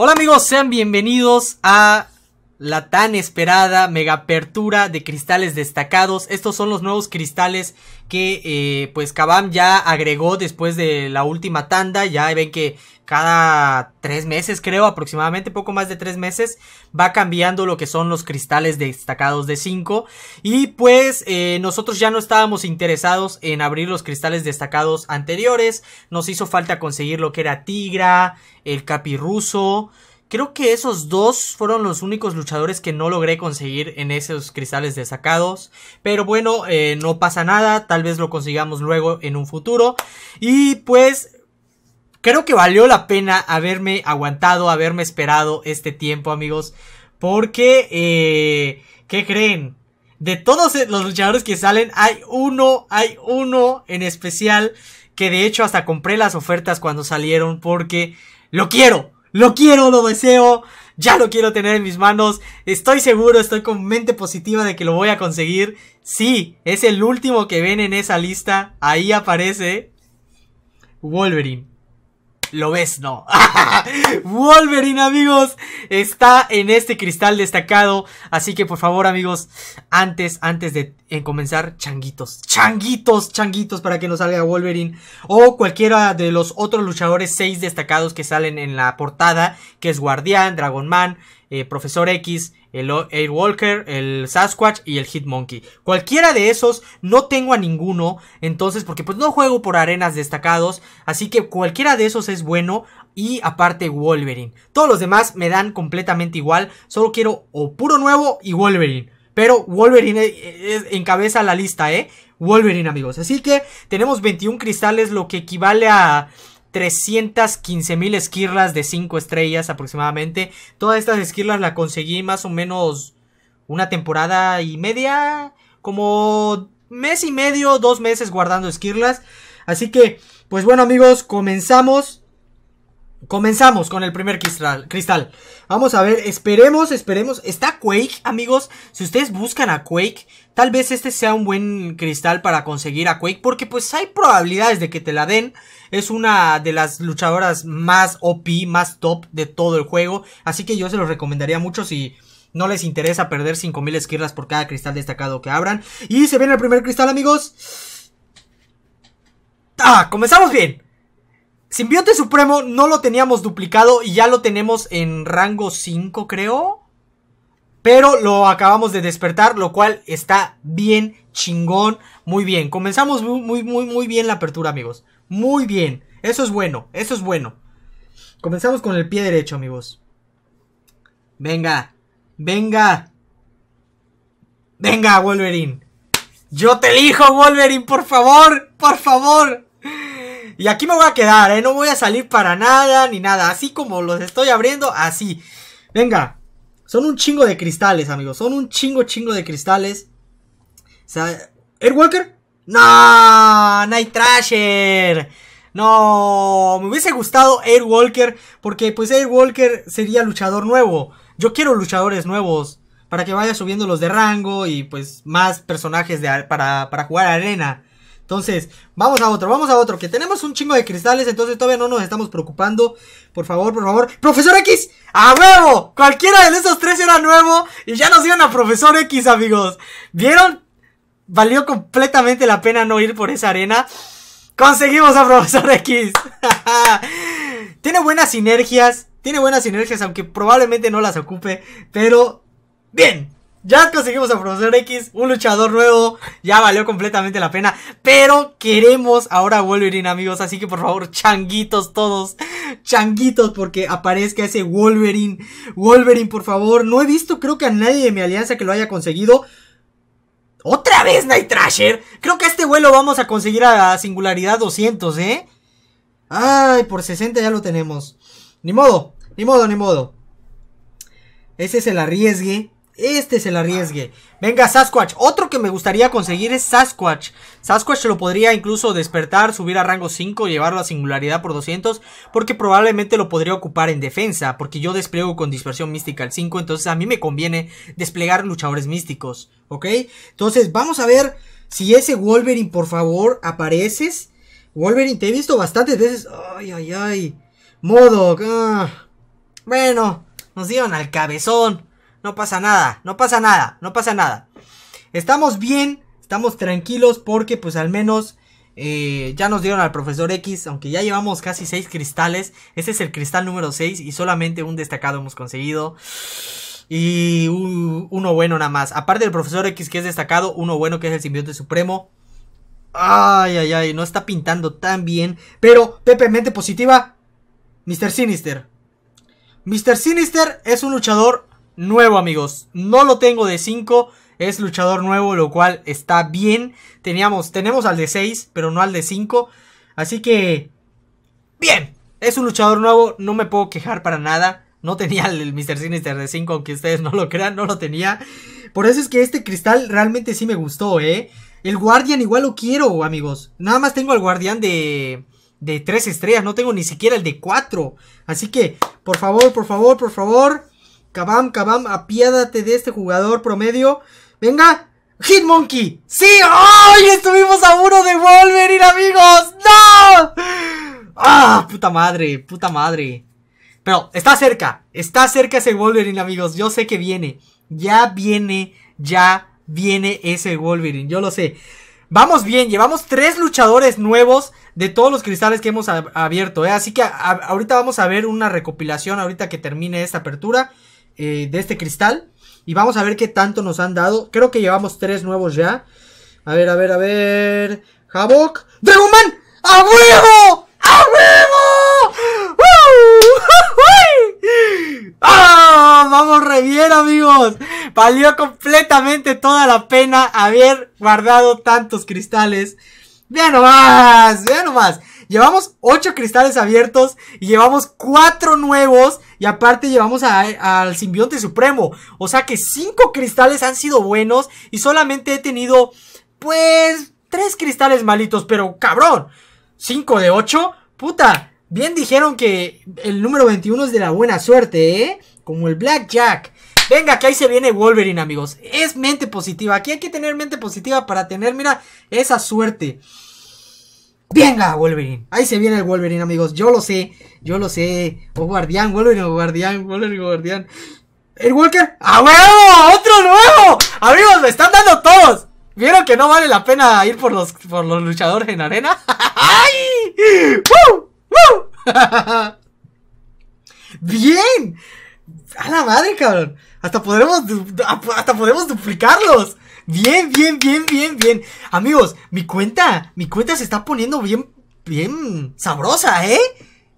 Hola amigos, sean bienvenidos a la tan esperada mega apertura de cristales destacados. Estos son los nuevos cristales que eh, pues Kabam ya agregó después de la última tanda. Ya ven que cada tres meses creo aproximadamente, poco más de tres meses, va cambiando lo que son los cristales destacados de 5. Y pues eh, nosotros ya no estábamos interesados en abrir los cristales destacados anteriores. Nos hizo falta conseguir lo que era Tigra, el Capirruso. Creo que esos dos fueron los únicos luchadores que no logré conseguir en esos cristales destacados. Pero bueno, eh, no pasa nada. Tal vez lo consigamos luego en un futuro. Y pues creo que valió la pena haberme aguantado, haberme esperado este tiempo, amigos. Porque, eh, ¿qué creen? De todos los luchadores que salen, hay uno, hay uno en especial que de hecho hasta compré las ofertas cuando salieron porque lo quiero. Lo quiero, lo deseo, ya lo quiero tener en mis manos. Estoy seguro, estoy con mente positiva de que lo voy a conseguir. Sí, es el último que ven en esa lista. Ahí aparece Wolverine. Lo ves, no. Wolverine, amigos, está en este cristal destacado. Así que por favor, amigos, antes, antes de en comenzar changuitos. Changuitos, changuitos para que nos salga Wolverine. O cualquiera de los otros luchadores 6 destacados que salen en la portada, que es Guardián, Dragon Man, eh, Profesor X, el Walker el Sasquatch y el Hitmonkey. Cualquiera de esos, no tengo a ninguno, entonces porque pues no juego por arenas destacados, así que cualquiera de esos es bueno y aparte Wolverine. Todos los demás me dan completamente igual, solo quiero o puro nuevo y Wolverine. Pero Wolverine eh, encabeza la lista, ¿eh? Wolverine, amigos. Así que tenemos 21 cristales, lo que equivale a 315 mil esquirlas de 5 estrellas aproximadamente. Todas estas esquirlas las conseguí más o menos una temporada y media, como mes y medio, dos meses guardando esquirlas. Así que, pues bueno amigos, comenzamos. Comenzamos con el primer cristal, cristal. Vamos a ver, esperemos, esperemos. Está Quake, amigos. Si ustedes buscan a Quake, tal vez este sea un buen cristal para conseguir a Quake. Porque pues hay probabilidades de que te la den. Es una de las luchadoras más OP, más top de todo el juego. Así que yo se los recomendaría mucho si... No les interesa perder 5000 esquirlas por cada cristal destacado que abran. Y se viene el primer cristal, amigos. ¡Ah! ¡Comenzamos bien! Simbiote Supremo no lo teníamos duplicado y ya lo tenemos en rango 5, creo. Pero lo acabamos de despertar, lo cual está bien chingón. Muy bien, comenzamos muy, muy, muy bien la apertura, amigos. Muy bien, eso es bueno, eso es bueno. Comenzamos con el pie derecho, amigos. Venga, venga. Venga, Wolverine. Yo te elijo, Wolverine, por favor, por favor. Y aquí me voy a quedar, ¿eh? No voy a salir para nada ni nada. Así como los estoy abriendo, así. Venga. Son un chingo de cristales, amigos. Son un chingo, chingo de cristales. O sea, ¿Airwalker? ¡No! ¡Night Trasher! No, me hubiese gustado Walker porque pues Walker sería luchador nuevo. Yo quiero luchadores nuevos para que vaya subiendo los de rango y pues más personajes de, para, para jugar arena. Entonces, vamos a otro, vamos a otro. Que tenemos un chingo de cristales, entonces todavía no nos estamos preocupando. Por favor, por favor. ¡Profesor X! ¡A huevo! Cualquiera de esos tres era nuevo y ya nos iban a Profesor X, amigos. ¿Vieron? Valió completamente la pena no ir por esa arena. Conseguimos a Profesor X. tiene buenas sinergias. Tiene buenas sinergias, aunque probablemente no las ocupe. Pero... Bien, ya conseguimos a Profesor X, un luchador nuevo, ya valió completamente la pena. Pero queremos ahora Wolverine, amigos. Así que por favor, changuitos todos, changuitos, porque aparezca ese Wolverine. Wolverine, por favor. No he visto, creo que a nadie de mi alianza que lo haya conseguido. ¡Otra vez Night Trasher! Creo que este vuelo vamos a conseguir a Singularidad 200, ¿eh? Ay, por 60 ya lo tenemos. Ni modo, ni modo, ni modo. Ese es el arriesgue este se el arriesgue. Venga, Sasquatch. Otro que me gustaría conseguir es Sasquatch. Sasquatch se lo podría incluso despertar, subir a rango 5, llevarlo a singularidad por 200. Porque probablemente lo podría ocupar en defensa. Porque yo despliego con dispersión mística al 5. Entonces a mí me conviene desplegar luchadores místicos. ¿Ok? Entonces vamos a ver si ese Wolverine, por favor, apareces. Wolverine, te he visto bastantes veces. Ay, ay, ay. Modo. Ah. Bueno, nos dieron al cabezón no pasa nada, no pasa nada, no pasa nada. Estamos bien, estamos tranquilos porque pues al menos eh, ya nos dieron al profesor X, aunque ya llevamos casi 6 cristales. Este es el cristal número 6 y solamente un destacado hemos conseguido. Y uno bueno nada más. Aparte del profesor X que es destacado, uno bueno que es el simbionte supremo. Ay, ay, ay, no está pintando tan bien. Pero, Pepe, mente positiva. Mr. Sinister. Mr. Sinister es un luchador nuevo, amigos. No lo tengo de 5. Es luchador nuevo, lo cual está bien. Teníamos, tenemos al de 6, pero no al de 5. Así que. Bien. Es un luchador nuevo. No me puedo quejar para nada. No tenía el Mr. Sinister de 5, aunque ustedes no lo crean, no lo tenía. Por eso es que este cristal realmente sí me gustó, ¿eh? El Guardian igual lo quiero, amigos. Nada más tengo al Guardian de de 3 estrellas, no tengo ni siquiera el de 4. Así que, por favor, por favor, por favor, Kabam, Kabam, apiádate de este jugador promedio. Venga, Hitmonkey. Sí, ¡ay! Estuvimos a uno de Wolverine, amigos. ¡No! ¡Ah! Puta madre, puta madre. Pero está cerca, está cerca ese Wolverine, amigos. Yo sé que viene. Ya viene, ya viene ese Wolverine, yo lo sé. Vamos bien, llevamos tres luchadores nuevos de todos los cristales que hemos abierto, ¿eh? Así que ahorita vamos a ver una recopilación, ahorita que termine esta apertura. Eh, de este cristal. Y vamos a ver qué tanto nos han dado. Creo que llevamos tres nuevos ya. A ver, a ver, a ver. Havok. ¡Dragonman! ¡A huevo! ¡A huevo! ¡Ah! Vamos re bien, amigos. Valió completamente toda la pena haber guardado tantos cristales. Vean nomás, vean nomás. Llevamos 8 cristales abiertos y llevamos cuatro nuevos. Y aparte llevamos al simbionte supremo. O sea que cinco cristales han sido buenos y solamente he tenido, pues, tres cristales malitos. Pero cabrón, 5 de 8, puta. Bien dijeron que el número 21 es de la buena suerte, ¿eh? Como el Blackjack. Venga, que ahí se viene Wolverine, amigos. Es mente positiva. Aquí hay que tener mente positiva para tener, mira, esa suerte. Venga, Wolverine. Ahí se viene el Wolverine, amigos. Yo lo sé. Yo lo sé. O guardián, Wolverine, guardián, Wolverine, guardián. ¿El Walker? ¡A ¡Ah, huevo! ¡Otro nuevo! Amigos, me están dando todos. ¿Vieron que no vale la pena ir por los, por los luchadores en arena? ¡Ay! ¡Woo! ¡Woo! ¡Bien! ¡A la madre, cabrón! Hasta podremos, hasta podemos duplicarlos. Bien, bien, bien, bien, bien. Amigos, mi cuenta, mi cuenta se está poniendo bien, bien sabrosa, ¿eh?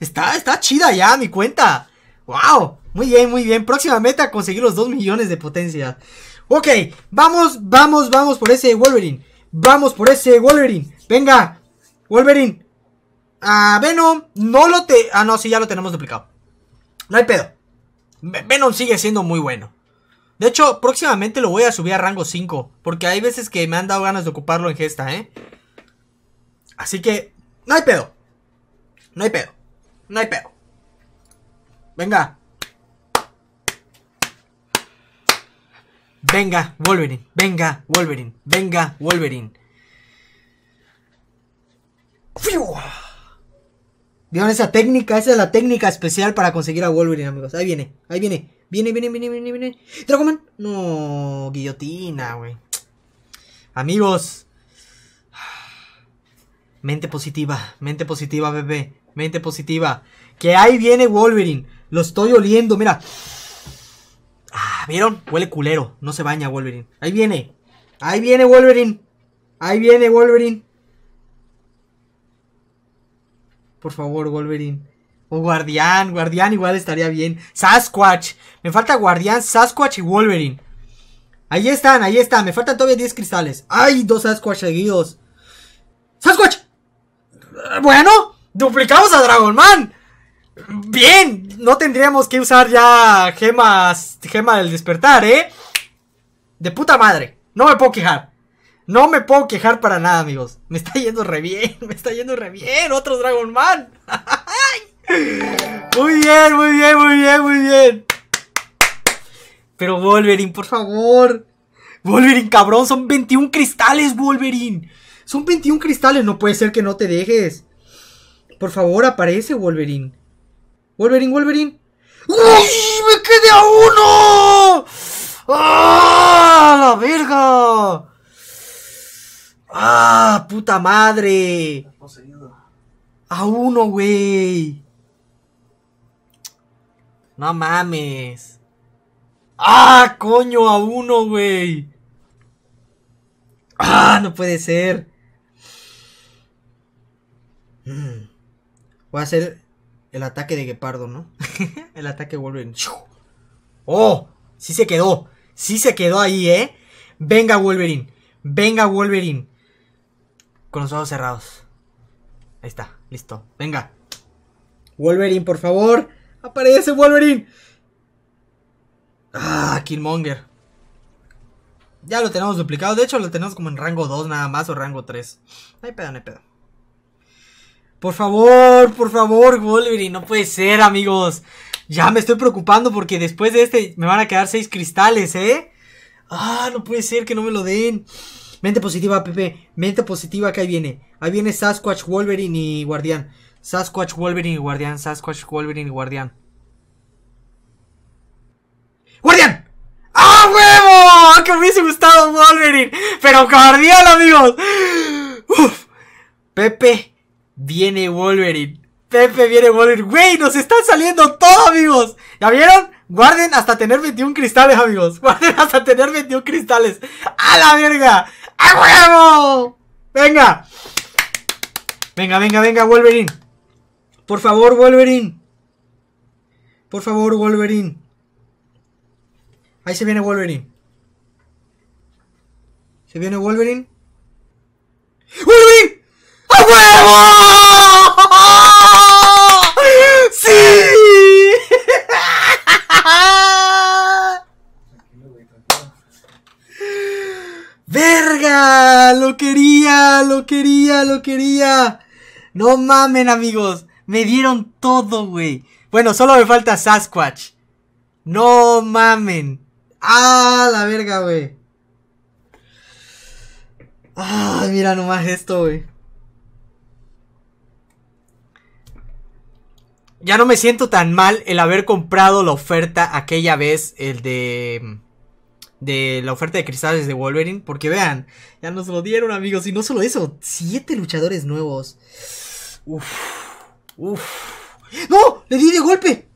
Está, está chida ya mi cuenta. ¡Wow! Muy bien, muy bien. Próxima meta, conseguir los 2 millones de potencia. Ok, vamos, vamos, vamos por ese Wolverine. Vamos por ese Wolverine. Venga, Wolverine. A Venom, no lo te... Ah, no, sí, ya lo tenemos duplicado. No hay pedo. Venom sigue siendo muy bueno. De hecho, próximamente lo voy a subir a rango 5. Porque hay veces que me han dado ganas de ocuparlo en gesta, ¿eh? Así que... No hay pedo. No hay pedo. No hay pedo. Venga. Venga, Wolverine. Venga, Wolverine. Venga, Wolverine. ¡Fiu! ¿Vieron esa técnica? Esa es la técnica especial para conseguir a Wolverine, amigos. Ahí viene, ahí viene. Viene, viene, viene, viene, viene. Dragoman. No, guillotina, güey. Amigos. Mente positiva, mente positiva, bebé. Mente positiva. Que ahí viene Wolverine. Lo estoy oliendo, mira. Ah, ¿Vieron? Huele culero. No se baña Wolverine. Ahí viene. Ahí viene Wolverine. Ahí viene Wolverine. Por favor, Wolverine. O Guardián, Guardián igual estaría bien. Sasquatch. Me falta Guardián, Sasquatch y Wolverine. Ahí están, ahí están. Me faltan todavía 10 cristales. ¡Ay! Dos Sasquatch seguidos. ¡Sasquatch! Eh, bueno, duplicamos a Dragon Man. Bien, no tendríamos que usar ya gemas, gema del despertar, ¿eh? De puta madre. No me puedo quejar. No me puedo quejar para nada, amigos. Me está yendo re bien, me está yendo re bien. Otro Dragon Man. Muy bien, muy bien, muy bien, muy bien. Pero Wolverine, por favor. Wolverine, cabrón, son 21 cristales, Wolverine. Son 21 cristales, no puede ser que no te dejes. Por favor, aparece Wolverine. Wolverine, Wolverine. ¡Me quedé a uno! ¡Ah! ¡La verga! ¡Ah! ¡Puta madre! A uno, güey. No mames. ¡Ah, coño! A uno, güey. ¡Ah, no puede ser! Mm. Voy a hacer el ataque de guepardo, ¿no? el ataque Wolverine. ¡Oh! Sí se quedó. Sí se quedó ahí, ¿eh? Venga, Wolverine. Venga, Wolverine. Con los ojos cerrados. Ahí está, listo. Venga. Wolverine, por favor. Aparece Wolverine. Ah, Killmonger. Ya lo tenemos duplicado. De hecho, lo tenemos como en rango 2 nada más o rango 3. No hay pedo, no hay pedo. Por favor, por favor, Wolverine. No puede ser, amigos. Ya me estoy preocupando porque después de este me van a quedar 6 cristales, ¿eh? Ah, no puede ser que no me lo den. Mente positiva, Pepe. Mente positiva que ahí viene. Ahí viene Sasquatch, Wolverine y Guardián. Sasquatch Wolverine y Guardián. Sasquatch Wolverine y Guardián. ¡Guardián! ¡Ah, huevo! Ah, ¡Que me hubiese gustado Wolverine! ¡Pero Guardián, amigos! ¡Uf! Pepe, viene Wolverine. Pepe, viene Wolverine. ¡Güey! ¡Nos están saliendo todos, amigos! ¿Ya vieron? Guarden hasta tener 21 cristales, amigos. Guarden hasta tener 21 cristales. ¡A la verga! ¡A huevo! ¡Venga! Venga, venga, venga, Wolverine. Por favor, Wolverine. Por favor, Wolverine. Ahí se viene Wolverine. Se viene Wolverine. ¡Wolverine! ¡A huevo! ¡Sí! ¡Verga! Lo quería, lo quería, lo quería. No mamen, amigos. Me dieron todo, güey. Bueno, solo me falta Sasquatch. No mamen. Ah, la verga, güey. Ah, mira nomás esto, güey. Ya no me siento tan mal el haber comprado la oferta aquella vez, el de... De la oferta de cristales de Wolverine. Porque vean, ya nos lo dieron, amigos. Y no solo eso, siete luchadores nuevos. Uff. Uf. ¡No! ¡Le di de golpe!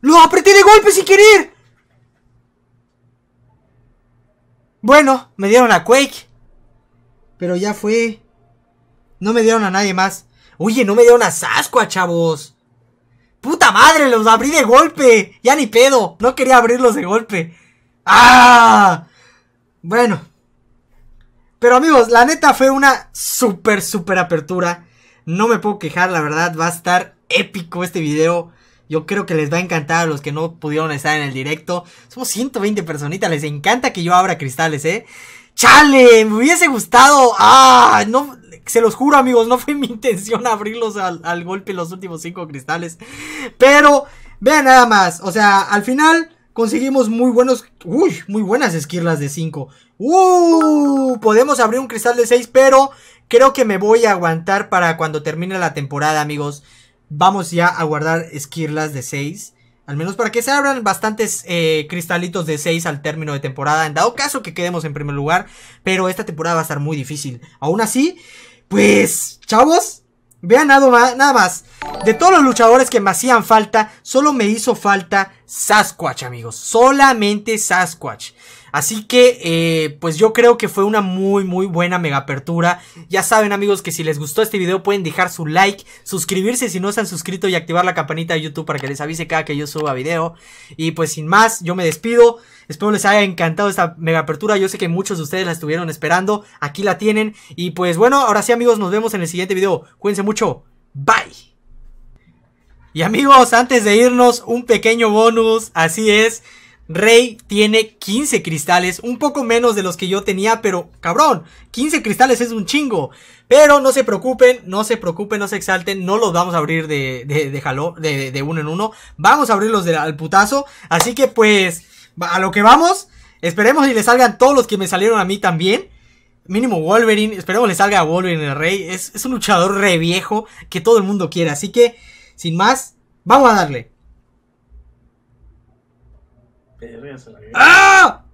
¡Lo apreté de golpe sin querer! Bueno, me dieron a Quake. Pero ya fue. No me dieron a nadie más. Oye, no me dieron a Sasqua, chavos. ¡Puta madre! ¡Los abrí de golpe! ¡Ya ni pedo! No quería abrirlos de golpe. ¡Ah! Bueno. Pero amigos, la neta fue una super, super apertura. No me puedo quejar, la verdad, va a estar épico este video. Yo creo que les va a encantar a los que no pudieron estar en el directo. Somos 120 personitas, les encanta que yo abra cristales, ¿eh? ¡Chale! Me hubiese gustado. ¡Ah! No, se los juro, amigos, no fue mi intención abrirlos al, al golpe los últimos cinco cristales. Pero, vean nada más. O sea, al final conseguimos muy buenos. Uy, muy buenas esquirlas de 5. ¡Uh! Podemos abrir un cristal de 6, pero Creo que me voy a aguantar para cuando termine la temporada, amigos. Vamos ya a guardar esquirlas de 6. Al menos para que se abran bastantes eh, cristalitos de 6 al término de temporada. En dado caso que quedemos en primer lugar. Pero esta temporada va a estar muy difícil. Aún así, pues, chavos, vean nada más. De todos los luchadores que me hacían falta, solo me hizo falta Sasquatch, amigos. Solamente Sasquatch. Así que, eh, pues yo creo que fue una muy, muy buena mega apertura. Ya saben, amigos, que si les gustó este video pueden dejar su like, suscribirse si no se han suscrito y activar la campanita de YouTube para que les avise cada que yo suba video. Y pues sin más, yo me despido. Espero les haya encantado esta mega apertura. Yo sé que muchos de ustedes la estuvieron esperando. Aquí la tienen. Y pues bueno, ahora sí, amigos, nos vemos en el siguiente video. Cuídense mucho. Bye. Y amigos, antes de irnos, un pequeño bonus, así es. Rey tiene 15 cristales, un poco menos de los que yo tenía, pero cabrón, 15 cristales es un chingo. Pero no se preocupen, no se preocupen, no se exalten, no los vamos a abrir de, de, de, de, uno en uno. Vamos a abrirlos al putazo. Así que pues, a lo que vamos, esperemos y le salgan todos los que me salieron a mí también. Mínimo Wolverine, esperemos le salga a Wolverine el Rey. Es, es un luchador re viejo que todo el mundo quiere. Así que, sin más, vamos a darle. ¡Ah!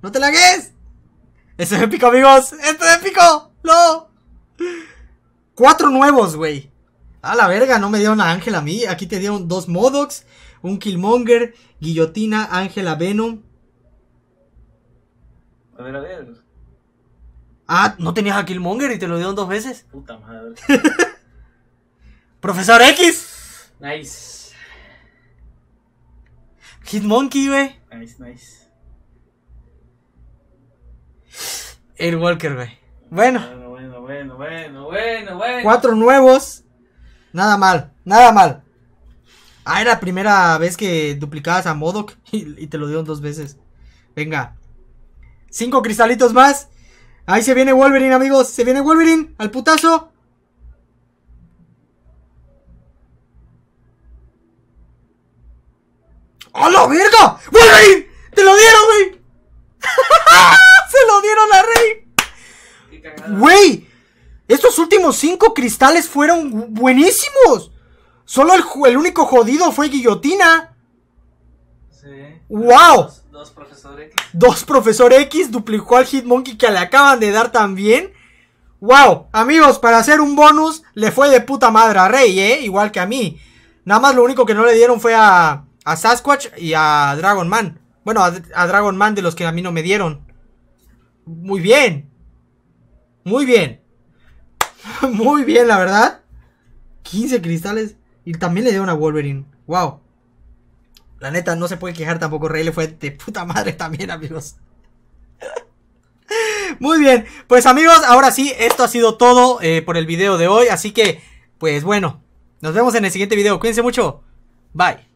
¡No te lagues! ¡Eso es épico, amigos! ¡Esto es épico! ¡No! Cuatro nuevos, güey. A la verga, no me dieron a Ángel a mí. Aquí te dieron dos Modox un Killmonger, Guillotina, Ángela Venom. A ver, a ver. Ah, no tenías a Killmonger y te lo dieron dos veces. Puta madre. Profesor X. Nice. Hitmonkey, güey. Nice, nice. El Walker, Bueno. Bueno, bueno, bueno, bueno, bueno. Cuatro nuevos. Nada mal, nada mal. Ah, era la primera vez que duplicabas a Modok y, y te lo dieron dos veces. Venga. Cinco cristalitos más. Ahí se viene Wolverine, amigos. Se viene Wolverine al putazo. ¡A la verga! Rey! ¡Te lo dieron, güey! ¡Se lo dieron a Rey! ¡Güey! Estos últimos cinco cristales fueron buenísimos. Solo el, único jodido fue Guillotina. Sí. ¡Wow! Dos, dos, Profesor X. Dos Profesor X duplicó al Hitmonkey que le acaban de dar también. ¡Wow! Amigos, para hacer un bonus le fue de puta madre a Rey, ¿eh? Igual que a mí. Nada más lo único que no le dieron fue a, a Sasquatch y a Dragon Man. Bueno, a, Dragon Man de los que a mí no me dieron. Muy bien. Muy bien. Muy bien, la verdad. 15 cristales. Y también le dieron a Wolverine. Wow. La neta, no se puede quejar tampoco. Rey le fue de puta madre también, amigos. Muy bien, pues amigos, ahora sí, esto ha sido todo eh, por el video de hoy. Así que, pues bueno, nos vemos en el siguiente video. Cuídense mucho. Bye.